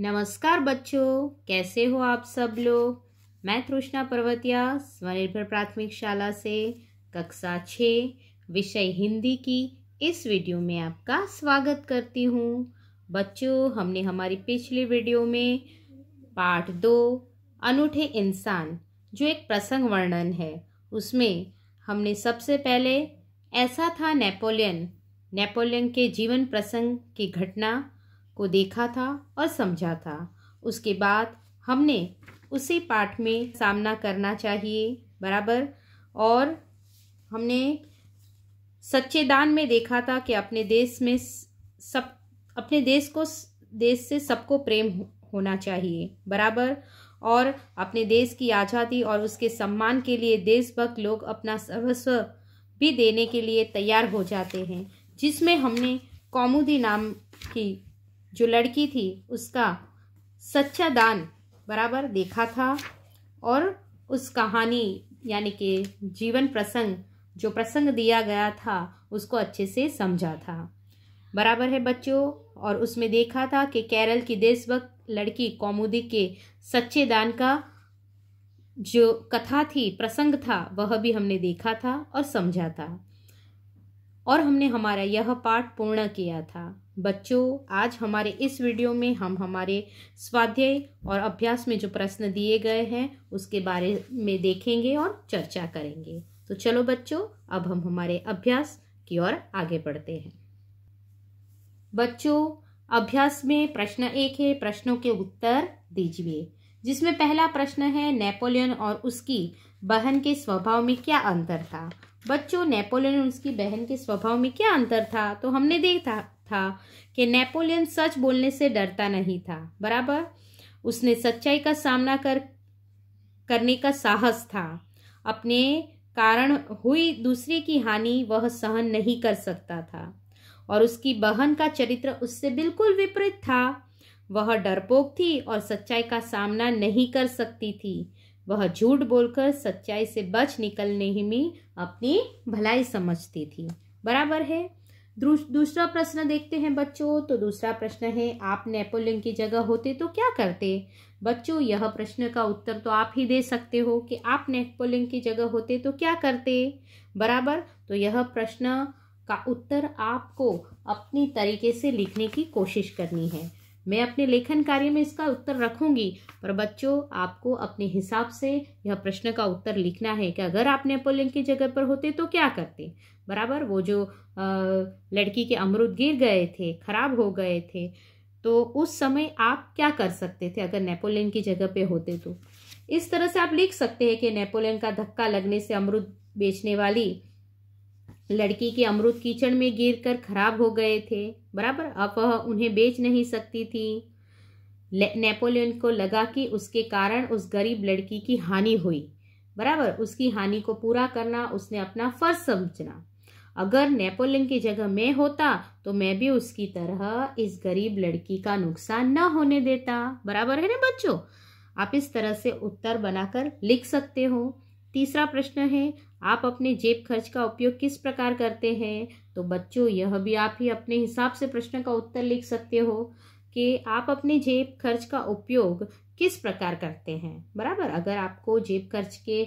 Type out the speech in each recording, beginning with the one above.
नमस्कार बच्चों कैसे हो आप सब लोग मैं तृष्णा पर्वतिया स्वनिर्भर प्राथमिक शाला से कक्षा छ विषय हिंदी की इस वीडियो में आपका स्वागत करती हूँ बच्चों हमने हमारी पिछली वीडियो में पाठ दो अनूठे इंसान जो एक प्रसंग वर्णन है उसमें हमने सबसे पहले ऐसा था नेपोलियन नेपोलियन के जीवन प्रसंग की घटना को देखा था और समझा था उसके बाद हमने उसी पाठ में सामना करना चाहिए बराबर और हमने सच्चे दान में देखा था कि अपने देश में सब अपने देश को देश से सबको प्रेम होना चाहिए बराबर और अपने देश की आज़ादी और उसके सम्मान के लिए देशभक्त लोग अपना सर्वस्व भी देने के लिए तैयार हो जाते हैं जिसमें हमने कौमुदी नाम की जो लड़की थी उसका सच्चा दान बराबर देखा था और उस कहानी यानी कि जीवन प्रसंग जो प्रसंग दिया गया था उसको अच्छे से समझा था बराबर है बच्चों और उसमें देखा था कि केरल की देशभक्त लड़की कौमुदी के सच्चे दान का जो कथा थी प्रसंग था वह भी हमने देखा था और समझा था और हमने हमारा यह पाठ पूर्ण किया था बच्चों आज हमारे इस वीडियो में हम हमारे स्वाध्याय और अभ्यास में जो प्रश्न दिए गए हैं उसके बारे में देखेंगे और चर्चा करेंगे तो चलो बच्चों अब हम हमारे अभ्यास की ओर आगे बढ़ते हैं बच्चों अभ्यास में प्रश्न एक है प्रश्नों के उत्तर दीजिए जिसमें पहला प्रश्न है नेपोलियन और उसकी बहन के स्वभाव में क्या अंतर था बच्चों नेपोलियन और उसकी बहन के स्वभाव में क्या अंतर था तो हमने देखा था कि नेपोलियन सच बोलने से डरता नहीं था बराबर उसने सच्चाई का सामना कर करने का साहस था अपने कारण हुई दूसरे की हानि वह सहन नहीं कर सकता था और उसकी बहन का चरित्र उससे बिल्कुल विपरीत था वह डरपोक थी और सच्चाई का सामना नहीं कर सकती थी वह झूठ बोलकर सच्चाई से बच निकलने ही में अपनी भलाई समझती थी बराबर है दूसरा प्रश्न देखते हैं बच्चों तो दूसरा प्रश्न है आप नेपोलियन की जगह होते तो क्या करते बच्चों यह प्रश्न का उत्तर तो आप ही दे सकते हो कि आप नेपोलियन की जगह होते तो क्या करते बराबर तो यह प्रश्न का उत्तर आपको अपनी तरीके से लिखने की कोशिश करनी है मैं अपने लेखन कार्य में इसका उत्तर रखूंगी पर बच्चों आपको अपने हिसाब से यह प्रश्न का उत्तर लिखना है कि अगर आप नेपोलियन की जगह पर होते तो क्या करते बराबर वो जो आ, लड़की के अमरुद गिर गए थे खराब हो गए थे तो उस समय आप क्या कर सकते थे अगर नेपोलियन की जगह पे होते तो इस तरह से आप लिख सकते हैं कि नेपोलियन का धक्का लगने से अमरुद बेचने वाली लड़की के अमृत कीचड़ में गिरकर खराब हो गए थे बराबर अब वह उन्हें बेच नहीं सकती थी नेपोलियन को लगा कि उसके कारण उस गरीब लड़की की हानि हुई बराबर उसकी हानि को पूरा करना उसने अपना फर्ज समझना अगर नेपोलियन की जगह मैं होता तो मैं भी उसकी तरह इस गरीब लड़की का नुकसान न होने देता बराबर है ना बच्चों आप इस तरह से उत्तर बनाकर लिख सकते हो तीसरा प्रश्न है आप अपने जेब खर्च का उपयोग किस प्रकार करते हैं तो बच्चों यह भी आप ही अपने हिसाब से प्रश्न का उत्तर लिख सकते हो कि आप अपने जेब खर्च का उपयोग किस प्रकार करते हैं बराबर अगर आपको जेब खर्च के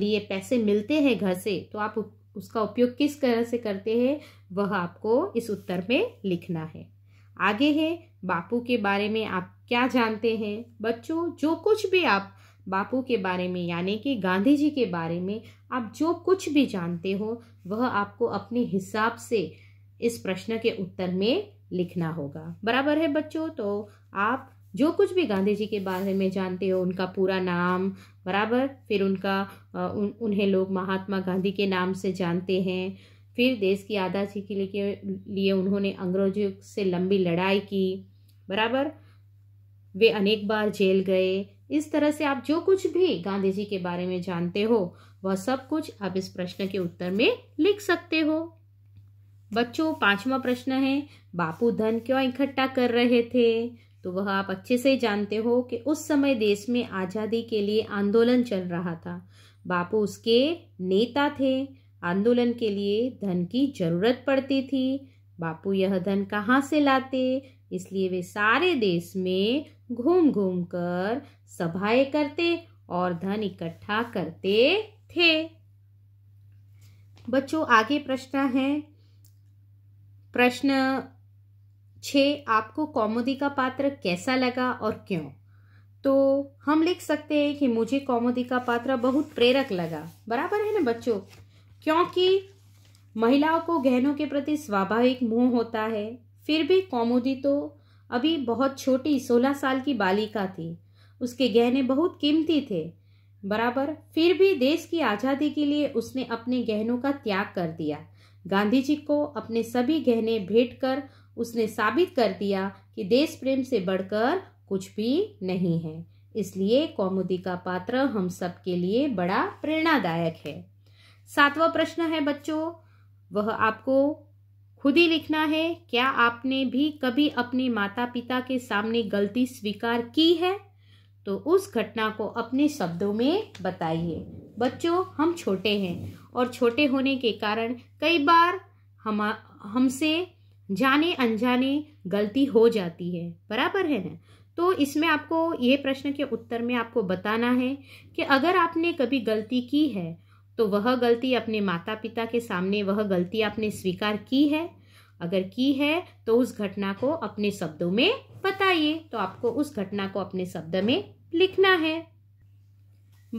लिए पैसे मिलते हैं घर से तो आप उसका उपयोग किस तरह से करते हैं वह आपको इस उत्तर में लिखना है आगे है बापू के बारे में आप क्या जानते हैं बच्चों जो कुछ भी आप बापू के बारे में यानी कि गांधी जी के बारे में आप जो कुछ भी जानते हो वह आपको अपने हिसाब से इस प्रश्न के उत्तर में लिखना होगा बराबर है बच्चों तो आप जो कुछ भी गांधी जी के बारे में जानते हो उनका पूरा नाम बराबर फिर उनका उन, उन्हें लोग महात्मा गांधी के नाम से जानते हैं फिर देश की आज़ादी के लिए लिए उन्होंने अंग्रेजों से लंबी लड़ाई की बराबर वे अनेक बार जेल गए इस तरह से आप जो कुछ भी गांधी जी के बारे में जानते हो वह सब कुछ आप इस प्रश्न के उत्तर में लिख सकते हो बच्चों पांचवा प्रश्न है बापू धन क्यों इकट्ठा कर रहे थे तो वह आप अच्छे से जानते हो कि उस समय देश में आज़ादी के लिए आंदोलन चल रहा था बापू उसके नेता थे आंदोलन के लिए धन की जरूरत पड़ती थी बापू यह धन कहाँ से लाते इसलिए वे सारे देश में घूम घूम कर सभाएं करते और धन इकट्ठा करते थे बच्चों आगे प्रश्न है प्रश्न छ आपको कौमुदी का पात्र कैसा लगा और क्यों तो हम लिख सकते हैं कि मुझे कौमुदी का पात्र बहुत प्रेरक लगा बराबर है ना बच्चों क्योंकि महिलाओं को गहनों के प्रति स्वाभाविक मोह होता है फिर भी कौमुदी तो अभी बहुत छोटी सोलह साल की बालिका थी उसके गहने बहुत कीमती थे बराबर फिर भी देश की आज़ादी के लिए उसने अपने गहनों का त्याग कर दिया गांधी जी को अपने सभी गहने भेंट कर उसने साबित कर दिया कि देश प्रेम से बढ़कर कुछ भी नहीं है इसलिए कौमुदी का पात्र हम सब के लिए बड़ा प्रेरणादायक है सातवां प्रश्न है बच्चों वह आपको खुद ही लिखना है क्या आपने भी कभी अपने माता पिता के सामने गलती स्वीकार की है तो उस घटना को अपने शब्दों में बताइए बच्चों हम छोटे हैं और छोटे होने के कारण कई बार हम हमसे जाने अनजाने गलती हो जाती है बराबर है ना तो इसमें आपको ये प्रश्न के उत्तर में आपको बताना है कि अगर आपने कभी गलती की है तो वह गलती अपने माता पिता के सामने वह गलती आपने स्वीकार की है अगर की है तो उस घटना को अपने शब्दों में बताइए तो आपको उस घटना को अपने शब्द में लिखना है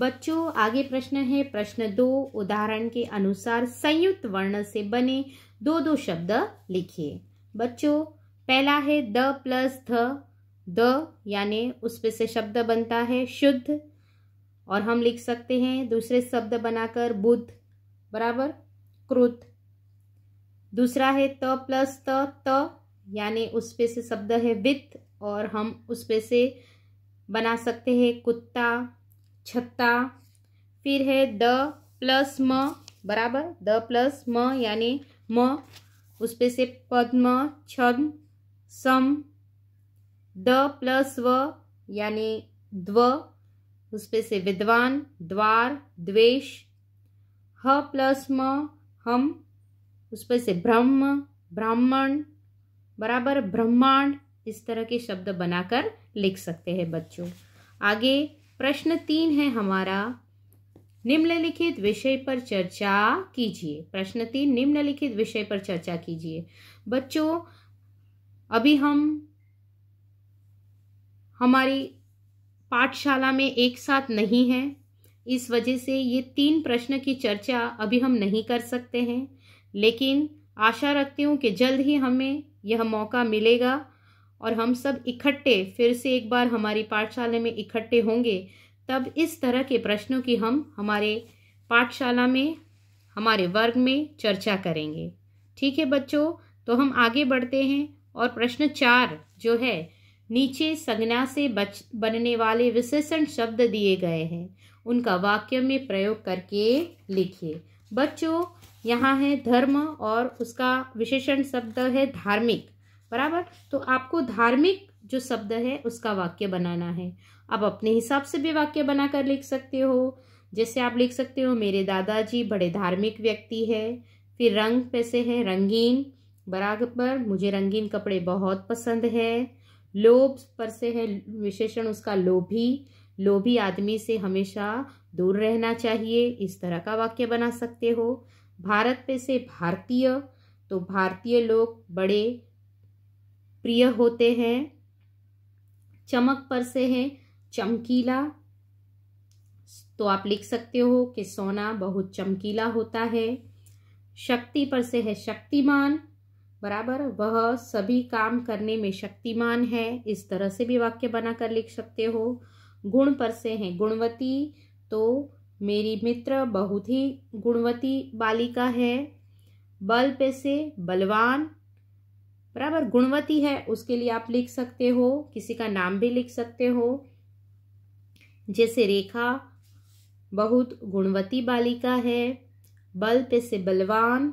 बच्चों आगे प्रश्न है प्रश्न दो उदाहरण के अनुसार संयुक्त वर्ण से बने दो दो शब्द लिखिए बच्चों पहला है द प्लस ध द यानी उसमें से शब्द बनता है शुद्ध और हम लिख सकते हैं दूसरे शब्द बनाकर बुद्ध बराबर क्रुत दूसरा है त प्लस त त यानी उस पे से शब्द है वित्त और हम उस पे से बना सकते हैं कुत्ता छत्ता फिर है द प्लस म बराबर द प्लस म यानी म उस पे से पद्म छद्म सम द प्लस व यानी द्व उसपे से विद्वान द्वार द्वेष ह प्लस म हम उसपे से ब्रह्म ब्राह्मण बराबर ब्रह्मांड इस तरह के शब्द बनाकर लिख सकते हैं बच्चों आगे प्रश्न तीन है हमारा निम्नलिखित विषय पर चर्चा कीजिए प्रश्न तीन निम्नलिखित विषय पर चर्चा कीजिए बच्चों अभी हम हमारी पाठशाला में एक साथ नहीं है इस वजह से ये तीन प्रश्न की चर्चा अभी हम नहीं कर सकते हैं लेकिन आशा रखती हूँ कि जल्द ही हमें यह मौका मिलेगा और हम सब इकट्ठे फिर से एक बार हमारी पाठशाला में इकट्ठे होंगे तब इस तरह के प्रश्नों की हम हमारे पाठशाला में हमारे वर्ग में चर्चा करेंगे ठीक है बच्चों तो हम आगे बढ़ते हैं और प्रश्न चार जो है नीचे संज्ञा से बच बनने वाले विशेषण शब्द दिए गए हैं उनका वाक्य में प्रयोग करके लिखिए बच्चों यहाँ है धर्म और उसका विशेषण शब्द है धार्मिक बराबर तो आपको धार्मिक जो शब्द है उसका वाक्य बनाना है आप अपने हिसाब से भी वाक्य बनाकर लिख सकते हो जैसे आप लिख सकते हो मेरे दादाजी बड़े धार्मिक व्यक्ति है फिर रंग पैसे हैं रंगीन बराबर मुझे रंगीन कपड़े बहुत पसंद है लोभ पर से है विशेषण उसका लोभी लोभी आदमी से हमेशा दूर रहना चाहिए इस तरह का वाक्य बना सकते हो भारत पे से भारतीय तो भारतीय लोग बड़े प्रिय होते हैं चमक पर से है चमकीला तो आप लिख सकते हो कि सोना बहुत चमकीला होता है शक्ति पर से है शक्तिमान बराबर वह सभी काम करने में शक्तिमान है इस तरह से भी वाक्य बनाकर लिख सकते हो गुण पर से हैं गुणवती तो मेरी मित्र बहुत ही गुणवती बालिका है बल पे से बलवान बराबर गुणवती है उसके लिए आप लिख सकते हो किसी का नाम भी लिख सकते हो जैसे रेखा बहुत गुणवती बालिका है बल पे से बलवान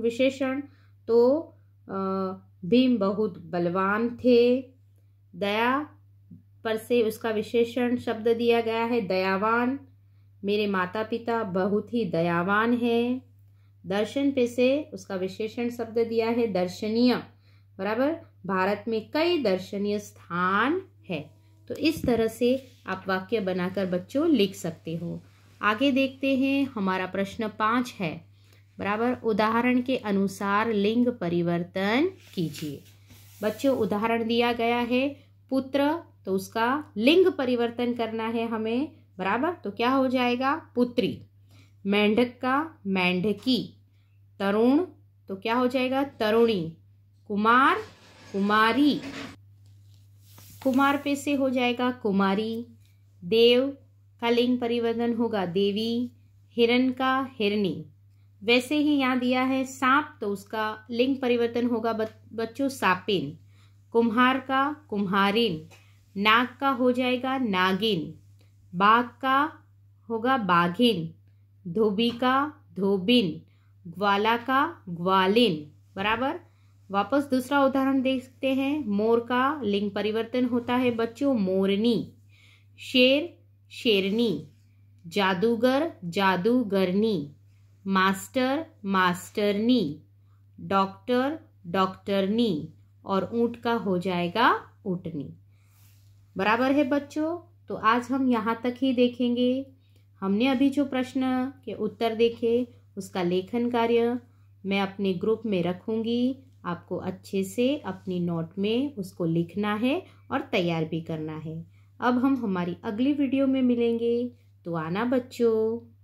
विशेषण तो भीम बहुत बलवान थे दया पर से उसका विशेषण शब्द दिया गया है दयावान मेरे माता पिता बहुत ही दयावान हैं दर्शन पे से उसका विशेषण शब्द दिया है दर्शनीय बराबर भारत में कई दर्शनीय स्थान है तो इस तरह से आप वाक्य बनाकर बच्चों लिख सकते हो आगे देखते हैं हमारा प्रश्न पाँच है बराबर उदाहरण के अनुसार लिंग परिवर्तन कीजिए बच्चों उदाहरण दिया गया है पुत्र तो उसका लिंग परिवर्तन करना है हमें बराबर तो क्या हो जाएगा पुत्री मेंढक का मेंढकी तरुण तो क्या हो जाएगा तरुणी कुमार कुमारी कुमार पे से हो जाएगा कुमारी देव का लिंग परिवर्तन होगा देवी हिरण का हिरणी वैसे ही यहाँ दिया है सांप तो उसका लिंग परिवर्तन होगा बच्चों सापिन कुम्हार का कुम्हारिन नाग का हो जाएगा नागिन बाघ का होगा बाघिन धोबी का धोबिन ग्वाला का ग्वालिन बराबर वापस दूसरा उदाहरण देखते हैं मोर का लिंग परिवर्तन होता है बच्चों मोरनी शेर शेरनी जादूगर जादूगरनी मास्टर मास्टरनी डॉक्टर डॉक्टरनी और ऊँट का हो जाएगा ऊटनी बराबर है बच्चों तो आज हम यहाँ तक ही देखेंगे हमने अभी जो प्रश्न के उत्तर देखे उसका लेखन कार्य मैं अपने ग्रुप में रखूँगी आपको अच्छे से अपनी नोट में उसको लिखना है और तैयार भी करना है अब हम हमारी अगली वीडियो में मिलेंगे तो आना बच्चों